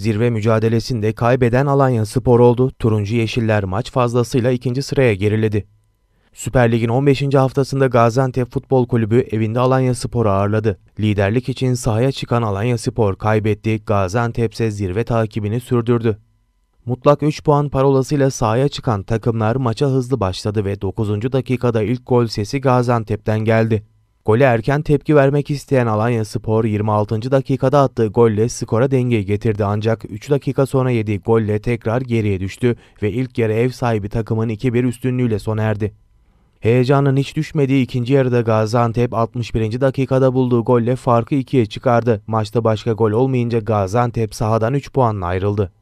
Zirve mücadelesinde kaybeden Alanya Spor oldu. Turuncu Yeşiller maç fazlasıyla ikinci sıraya geriledi. Süper Lig'in 15. haftasında Gaziantep Futbol Kulübü evinde Alanya Spor'u ağırladı. Liderlik için sahaya çıkan Alanya Spor kaybetti, Gaziantep ise zirve takibini sürdürdü. Mutlak 3 puan parolasıyla sahaya çıkan takımlar maça hızlı başladı ve 9. dakikada ilk gol sesi Gaziantep'ten geldi. Gole erken tepki vermek isteyen Alanya Spor 26. dakikada attığı golle skora dengeyi getirdi ancak 3 dakika sonra yediği golle tekrar geriye düştü ve ilk yarı ev sahibi takımın 2-1 üstünlüğüyle sona erdi. Heyecanın hiç düşmediği ikinci yarıda Gaziantep 61. dakikada bulduğu golle farkı 2'ye çıkardı. Maçta başka gol olmayınca Gaziantep sahadan 3 puanla ayrıldı.